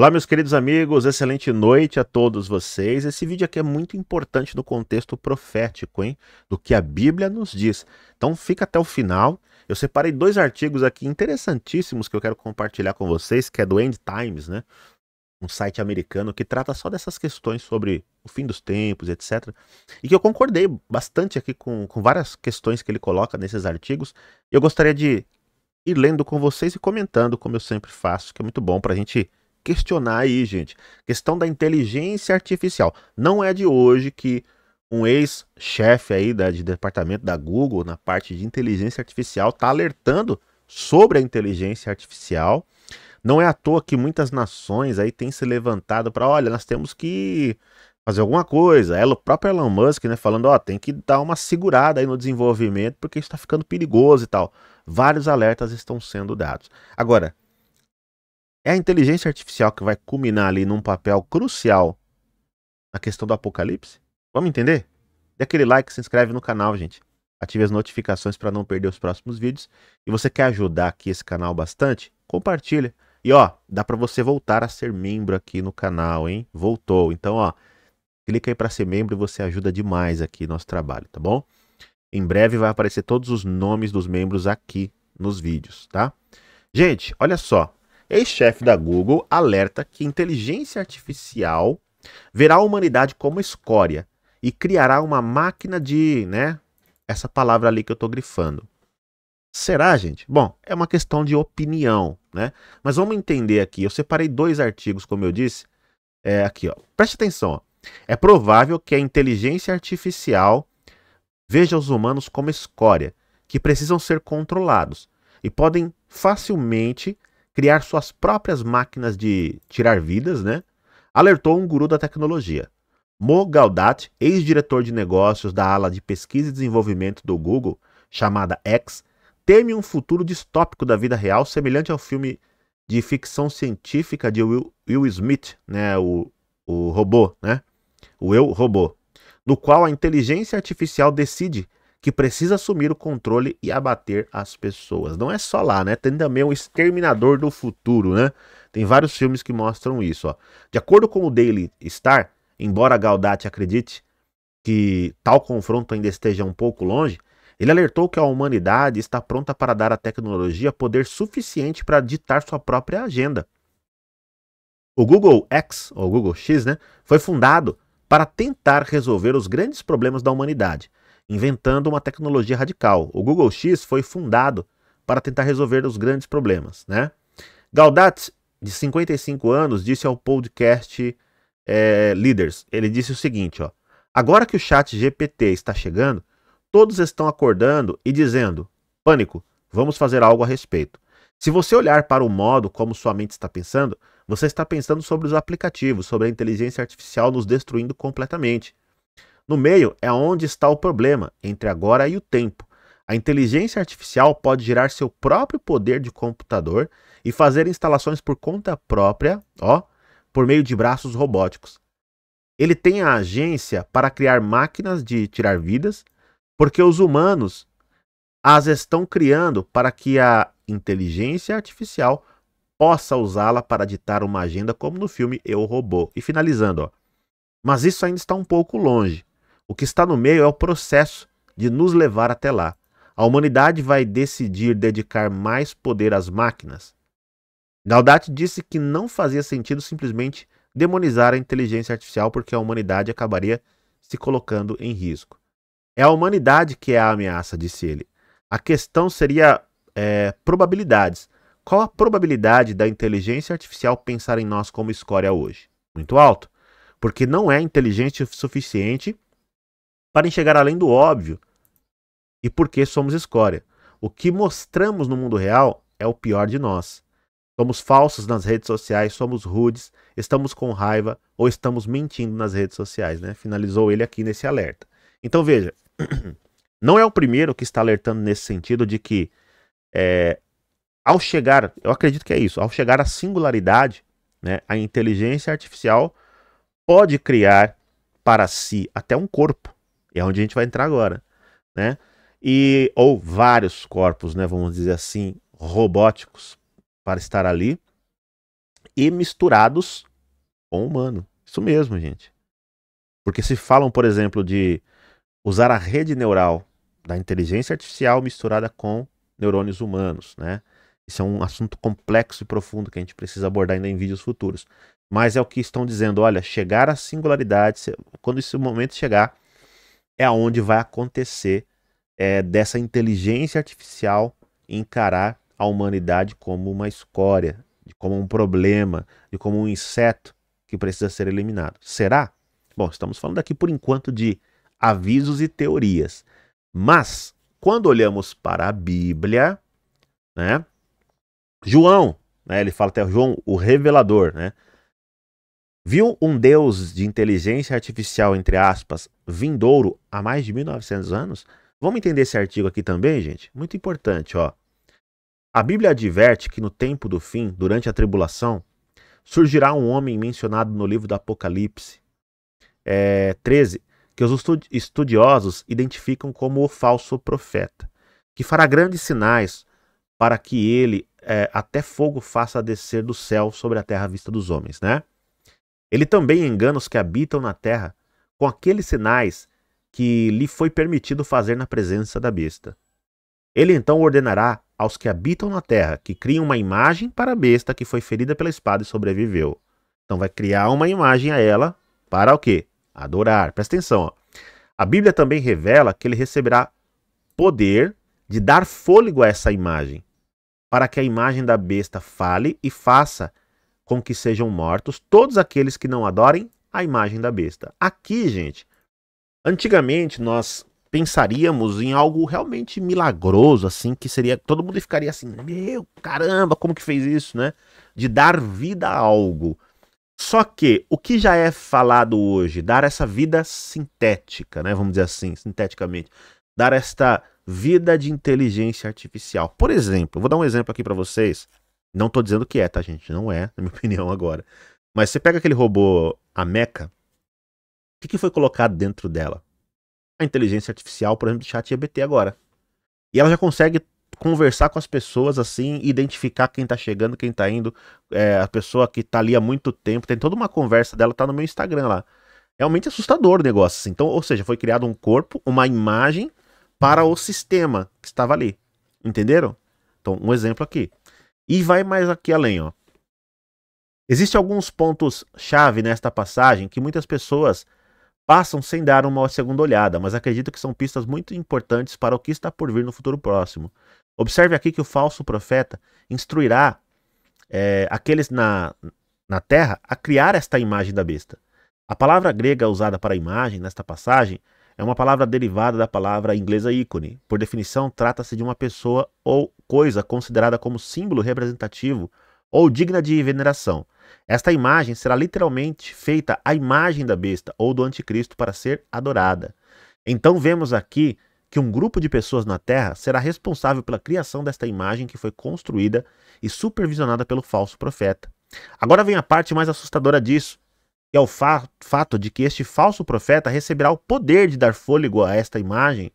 Olá, meus queridos amigos, excelente noite a todos vocês. Esse vídeo aqui é muito importante no contexto profético, hein? Do que a Bíblia nos diz. Então fica até o final. Eu separei dois artigos aqui interessantíssimos que eu quero compartilhar com vocês, que é do End Times, né? Um site americano que trata só dessas questões sobre o fim dos tempos, etc. E que eu concordei bastante aqui com, com várias questões que ele coloca nesses artigos. Eu gostaria de ir lendo com vocês e comentando, como eu sempre faço, que é muito bom para a gente questionar aí, gente. Questão da inteligência artificial. Não é de hoje que um ex-chefe aí da, de departamento da Google na parte de inteligência artificial está alertando sobre a inteligência artificial. Não é à toa que muitas nações aí têm se levantado para, olha, nós temos que fazer alguma coisa. Ela, o próprio Elon Musk, né, falando, ó, tem que dar uma segurada aí no desenvolvimento porque está ficando perigoso e tal. Vários alertas estão sendo dados. Agora, é a inteligência artificial que vai culminar ali num papel crucial na questão do apocalipse? Vamos entender? Dê aquele like, se inscreve no canal, gente. Ative as notificações para não perder os próximos vídeos. E você quer ajudar aqui esse canal bastante? Compartilha. E ó, dá para você voltar a ser membro aqui no canal, hein? Voltou. Então, ó, clica aí para ser membro e você ajuda demais aqui nosso trabalho, tá bom? Em breve vai aparecer todos os nomes dos membros aqui nos vídeos, tá? Gente, olha só, Ex-chefe da Google alerta que inteligência artificial verá a humanidade como escória e criará uma máquina de, né? Essa palavra ali que eu tô grifando. Será, gente? Bom, é uma questão de opinião, né? Mas vamos entender aqui. Eu separei dois artigos, como eu disse. É aqui, ó. Preste atenção. Ó. É provável que a inteligência artificial veja os humanos como escória, que precisam ser controlados e podem facilmente criar suas próprias máquinas de tirar vidas, né? Alertou um guru da tecnologia. Mo Gaudat, ex-diretor de negócios da ala de pesquisa e desenvolvimento do Google, chamada X, teme um futuro distópico da vida real semelhante ao filme de ficção científica de Will, Will Smith, né, o, o robô, né? O eu robô, no qual a inteligência artificial decide que precisa assumir o controle e abater as pessoas. Não é só lá, né? Tem também o Exterminador do Futuro, né? Tem vários filmes que mostram isso, ó. De acordo com o Daily Star, embora Galdati acredite que tal confronto ainda esteja um pouco longe, ele alertou que a humanidade está pronta para dar à tecnologia poder suficiente para ditar sua própria agenda. O Google X, ou Google X, né, foi fundado para tentar resolver os grandes problemas da humanidade, inventando uma tecnologia radical. O Google X foi fundado para tentar resolver os grandes problemas. Né? Gaudat, de 55 anos, disse ao podcast é, Leaders, ele disse o seguinte, ó, agora que o chat GPT está chegando, todos estão acordando e dizendo, pânico, vamos fazer algo a respeito. Se você olhar para o modo como sua mente está pensando, você está pensando sobre os aplicativos, sobre a inteligência artificial nos destruindo completamente. No meio é onde está o problema, entre agora e o tempo. A inteligência artificial pode gerar seu próprio poder de computador e fazer instalações por conta própria, ó, por meio de braços robóticos. Ele tem a agência para criar máquinas de tirar vidas, porque os humanos as estão criando para que a inteligência artificial possa usá-la para ditar uma agenda como no filme Eu Robô. E finalizando, ó, mas isso ainda está um pouco longe. O que está no meio é o processo de nos levar até lá. A humanidade vai decidir dedicar mais poder às máquinas. Galdati disse que não fazia sentido simplesmente demonizar a inteligência artificial porque a humanidade acabaria se colocando em risco. É a humanidade que é a ameaça, disse ele. A questão seria é, probabilidades. Qual a probabilidade da inteligência artificial pensar em nós como escória hoje? Muito alto, porque não é inteligente o suficiente para enxergar além do óbvio e porque somos escória. O que mostramos no mundo real é o pior de nós. Somos falsos nas redes sociais, somos rudes, estamos com raiva ou estamos mentindo nas redes sociais, né? Finalizou ele aqui nesse alerta. Então veja, não é o primeiro que está alertando nesse sentido de que é, ao chegar, eu acredito que é isso, ao chegar à singularidade, né, a inteligência artificial pode criar para si até um corpo é onde a gente vai entrar agora, né? E ou vários corpos, né, vamos dizer assim, robóticos para estar ali e misturados com o humano. Isso mesmo, gente. Porque se falam, por exemplo, de usar a rede neural da inteligência artificial misturada com neurônios humanos, né? Isso é um assunto complexo e profundo que a gente precisa abordar ainda em vídeos futuros. Mas é o que estão dizendo, olha, chegar à singularidade, quando esse momento chegar, é onde vai acontecer é, dessa inteligência artificial encarar a humanidade como uma escória, como um problema, e como um inseto que precisa ser eliminado. Será? Bom, estamos falando aqui por enquanto de avisos e teorias. Mas, quando olhamos para a Bíblia, né? João, né, ele fala até João, o revelador, né? viu um deus de inteligência artificial, entre aspas, vindouro há mais de 1900 anos? Vamos entender esse artigo aqui também, gente? Muito importante, ó. A Bíblia adverte que no tempo do fim, durante a tribulação, surgirá um homem mencionado no livro do Apocalipse é, 13, que os estudiosos identificam como o falso profeta, que fará grandes sinais para que ele é, até fogo faça descer do céu sobre a terra à vista dos homens, né? Ele também engana os que habitam na terra com aqueles sinais que lhe foi permitido fazer na presença da besta. Ele então ordenará aos que habitam na terra que criem uma imagem para a besta que foi ferida pela espada e sobreviveu. Então vai criar uma imagem a ela para o quê? Adorar. Presta atenção. Ó. A Bíblia também revela que ele receberá poder de dar fôlego a essa imagem, para que a imagem da besta fale e faça com que sejam mortos todos aqueles que não adorem a imagem da besta. Aqui, gente, antigamente nós pensaríamos em algo realmente milagroso, assim, que seria. Todo mundo ficaria assim, meu caramba, como que fez isso, né? De dar vida a algo. Só que o que já é falado hoje, dar essa vida sintética, né? Vamos dizer assim, sinteticamente. Dar esta vida de inteligência artificial. Por exemplo, vou dar um exemplo aqui para vocês não tô dizendo que é, tá, gente? Não é, na minha opinião, agora. Mas você pega aquele robô, a Mecha, o que, que foi colocado dentro dela? A inteligência artificial, por exemplo, do chat GBT agora. E ela já consegue conversar com as pessoas assim, identificar quem tá chegando, quem tá indo, é, a pessoa que tá ali há muito tempo, tem toda uma conversa dela, tá no meu Instagram lá. Realmente assustador o negócio, assim. Então, ou seja, foi criado um corpo, uma imagem para o sistema que estava ali. Entenderam? Então, um exemplo aqui. E vai mais aqui além, ó. Existem alguns pontos chave nesta passagem que muitas pessoas passam sem dar uma segunda olhada, mas acredito que são pistas muito importantes para o que está por vir no futuro próximo. Observe aqui que o falso profeta instruirá é, aqueles na, na terra a criar esta imagem da besta. A palavra grega usada para imagem nesta passagem é uma palavra derivada da palavra inglesa ícone. Por definição, trata-se de uma pessoa ou coisa considerada como símbolo representativo ou digna de veneração. Esta imagem será literalmente feita à imagem da besta ou do anticristo para ser adorada. Então vemos aqui que um grupo de pessoas na Terra será responsável pela criação desta imagem que foi construída e supervisionada pelo falso profeta. Agora vem a parte mais assustadora disso que é o fa fato de que este falso profeta receberá o poder de dar fôlego a esta imagem,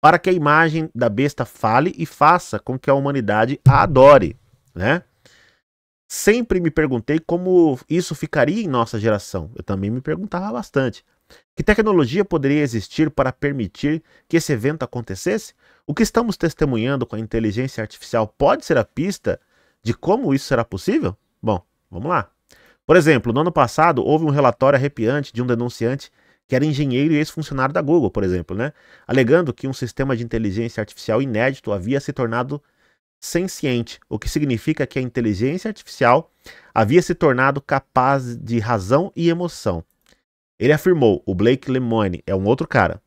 para que a imagem da besta fale e faça com que a humanidade a adore, né? Sempre me perguntei como isso ficaria em nossa geração. Eu também me perguntava bastante. Que tecnologia poderia existir para permitir que esse evento acontecesse? O que estamos testemunhando com a inteligência artificial pode ser a pista de como isso será possível? Bom, vamos lá. Por exemplo, no ano passado houve um relatório arrepiante de um denunciante que era engenheiro e ex-funcionário da Google, por exemplo, né? alegando que um sistema de inteligência artificial inédito havia se tornado senciente, o que significa que a inteligência artificial havia se tornado capaz de razão e emoção. Ele afirmou: o Blake Lemoine é um outro cara.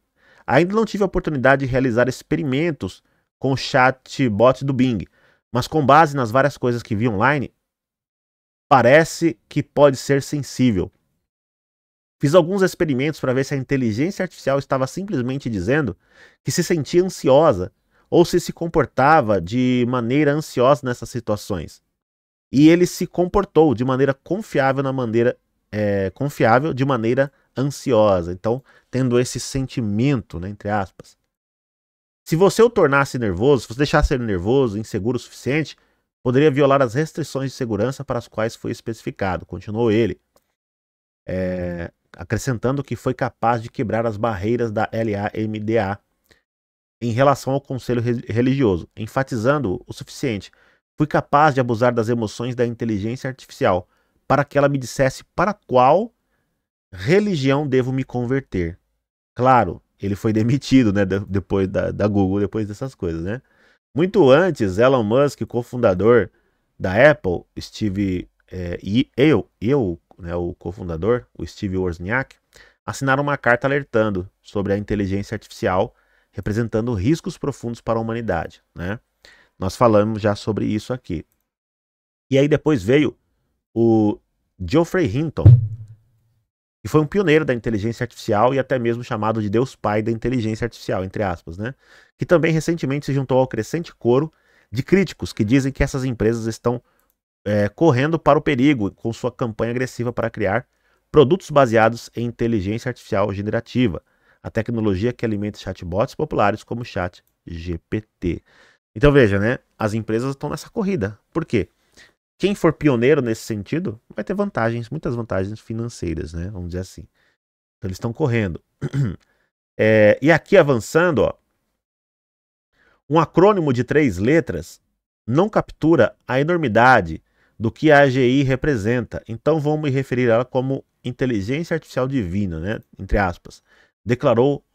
Ainda não tive a oportunidade de realizar experimentos com o chatbot do Bing, mas com base nas várias coisas que vi online, parece que pode ser sensível. Fiz alguns experimentos para ver se a inteligência artificial estava simplesmente dizendo que se sentia ansiosa ou se se comportava de maneira ansiosa nessas situações. E ele se comportou de maneira confiável na maneira é, confiável de maneira ansiosa. Então, tendo esse sentimento, né, entre aspas. Se você o tornasse nervoso, se você deixasse ele nervoso, inseguro o suficiente, poderia violar as restrições de segurança para as quais foi especificado, continuou ele, é, acrescentando que foi capaz de quebrar as barreiras da LAMDA em relação ao conselho religioso, enfatizando o suficiente. Fui capaz de abusar das emoções da inteligência artificial para que ela me dissesse para qual religião devo me converter. Claro, ele foi demitido, né, depois da, da Google, depois dessas coisas, né? Muito antes, Elon Musk, cofundador da Apple, Steve é, e eu, eu né, o cofundador, o Steve Wozniak, assinaram uma carta alertando sobre a inteligência artificial representando riscos profundos para a humanidade. Né? Nós falamos já sobre isso aqui. E aí depois veio o Geoffrey Hinton, e foi um pioneiro da inteligência artificial e até mesmo chamado de Deus Pai da inteligência artificial, entre aspas, né? Que também recentemente se juntou ao crescente coro de críticos que dizem que essas empresas estão é, correndo para o perigo com sua campanha agressiva para criar produtos baseados em inteligência artificial generativa, a tecnologia que alimenta chatbots populares como o Chat GPT. Então veja, né? As empresas estão nessa corrida. Por quê? quem for pioneiro nesse sentido vai ter vantagens, muitas vantagens financeiras, né? Vamos dizer assim. Então eles estão correndo. É, e aqui avançando, ó, um acrônimo de três letras não captura a enormidade do que a AGI representa. Então vamos me referir a ela como inteligência artificial divina, né? Entre aspas. Declarou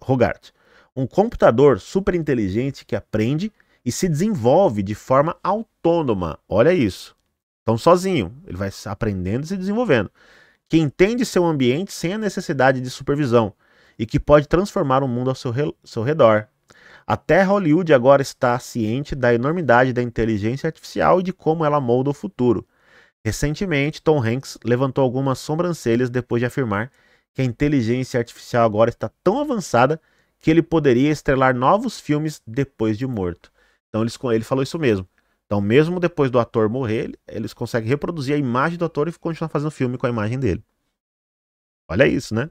Rogart. Um computador superinteligente que aprende e se desenvolve de forma autônoma. Olha isso. Então, sozinho, ele vai aprendendo e se desenvolvendo. Que entende seu ambiente sem a necessidade de supervisão e que pode transformar o mundo ao seu, re seu redor. Até Hollywood agora está ciente da enormidade da inteligência artificial e de como ela molda o futuro. Recentemente, Tom Hanks levantou algumas sobrancelhas depois de afirmar que a inteligência artificial agora está tão avançada que ele poderia estrelar novos filmes depois de morto. Então eles, ele falou isso mesmo. Então, mesmo depois do ator morrer, eles conseguem reproduzir a imagem do ator e continuar fazendo filme com a imagem dele. Olha isso, né?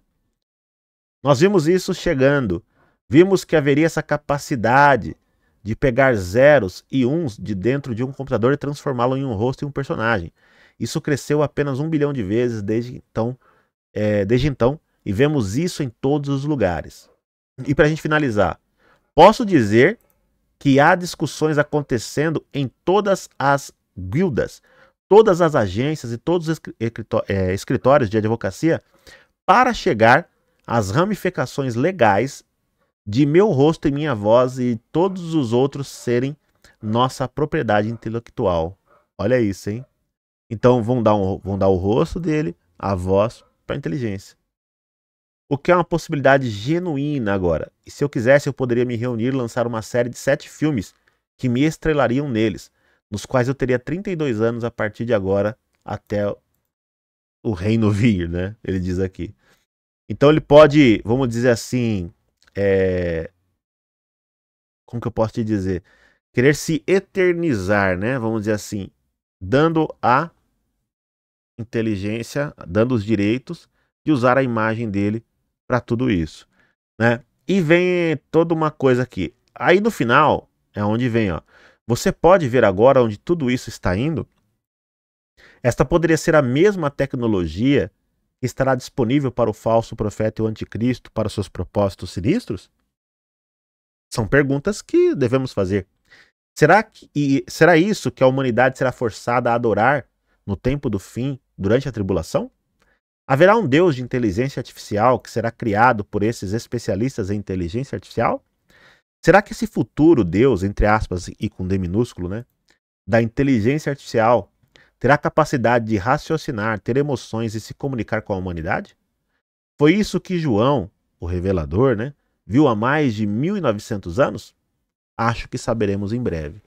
Nós vimos isso chegando. Vimos que haveria essa capacidade de pegar zeros e uns de dentro de um computador e transformá-lo em um rosto e um personagem. Isso cresceu apenas um bilhão de vezes desde então, é, desde então e vemos isso em todos os lugares. E para a gente finalizar, posso dizer que há discussões acontecendo em todas as guildas, todas as agências e todos os é, escritórios de advocacia para chegar às ramificações legais de meu rosto e minha voz e todos os outros serem nossa propriedade intelectual. Olha isso, hein? Então vão dar, um, vão dar o rosto dele, a voz para a inteligência. O que é uma possibilidade genuína agora. E se eu quisesse, eu poderia me reunir e lançar uma série de sete filmes que me estrelariam neles, nos quais eu teria 32 anos a partir de agora até o reino vir, né? Ele diz aqui. Então ele pode, vamos dizer assim, é... como que eu posso te dizer? Querer se eternizar, né? Vamos dizer assim, dando a inteligência, dando os direitos de usar a imagem dele para tudo isso, né? E vem toda uma coisa aqui. Aí no final é onde vem, ó. Você pode ver agora onde tudo isso está indo? Esta poderia ser a mesma tecnologia que estará disponível para o falso profeta e o anticristo para seus propósitos sinistros? São perguntas que devemos fazer. Será, que, e, será isso que a humanidade será forçada a adorar no tempo do fim, durante a tribulação? Haverá um Deus de inteligência artificial que será criado por esses especialistas em inteligência artificial? Será que esse futuro Deus, entre aspas e com D minúsculo, né, da inteligência artificial, terá capacidade de raciocinar, ter emoções e se comunicar com a humanidade? Foi isso que João, o revelador, né, viu há mais de 1900 anos? Acho que saberemos em breve.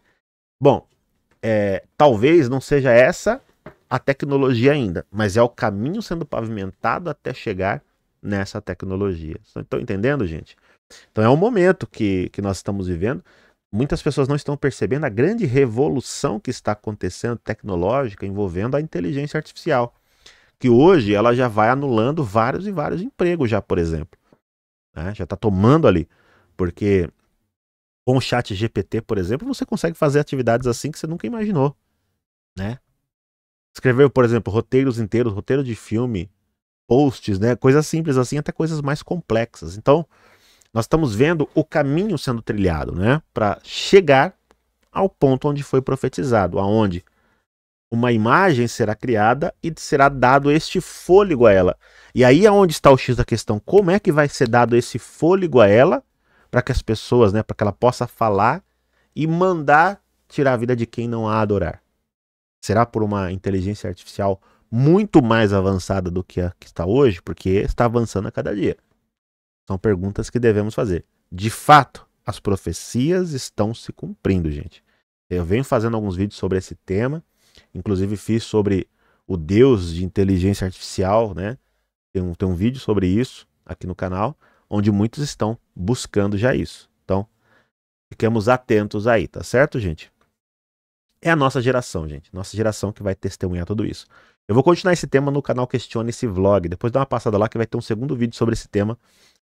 Bom, é, talvez não seja essa a tecnologia ainda, mas é o caminho sendo pavimentado até chegar nessa tecnologia. Estão entendendo, gente? Então é um momento que, que nós estamos vivendo. Muitas pessoas não estão percebendo a grande revolução que está acontecendo tecnológica envolvendo a inteligência artificial, que hoje ela já vai anulando vários e vários empregos já, por exemplo. Né? Já está tomando ali, porque com o chat GPT, por exemplo, você consegue fazer atividades assim que você nunca imaginou, né? Escreveu, por exemplo, roteiros inteiros, roteiro de filme, posts, né? Coisas simples assim, até coisas mais complexas. Então, nós estamos vendo o caminho sendo trilhado, né? Para chegar ao ponto onde foi profetizado, aonde uma imagem será criada e será dado este fôlego a ela. E aí é onde está o X da questão. Como é que vai ser dado esse fôlego a ela para que as pessoas, né, para que ela possa falar e mandar tirar a vida de quem não a adorar? Será por uma inteligência artificial muito mais avançada do que a que está hoje? Porque está avançando a cada dia. São perguntas que devemos fazer. De fato, as profecias estão se cumprindo, gente. Eu venho fazendo alguns vídeos sobre esse tema, inclusive fiz sobre o Deus de inteligência artificial, né? Tem um, tem um vídeo sobre isso aqui no canal, onde muitos estão buscando já isso. Então, fiquemos atentos aí, tá certo, gente? é a nossa geração, gente. Nossa geração que vai testemunhar tudo isso. Eu vou continuar esse tema no canal Questione esse Vlog. Depois dá uma passada lá que vai ter um segundo vídeo sobre esse tema.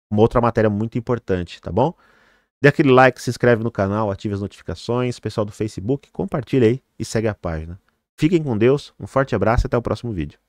Uma outra matéria muito importante, tá bom? Dê aquele like, se inscreve no canal, ative as notificações. Pessoal do Facebook, compartilha aí e segue a página. Fiquem com Deus, um forte abraço e até o próximo vídeo.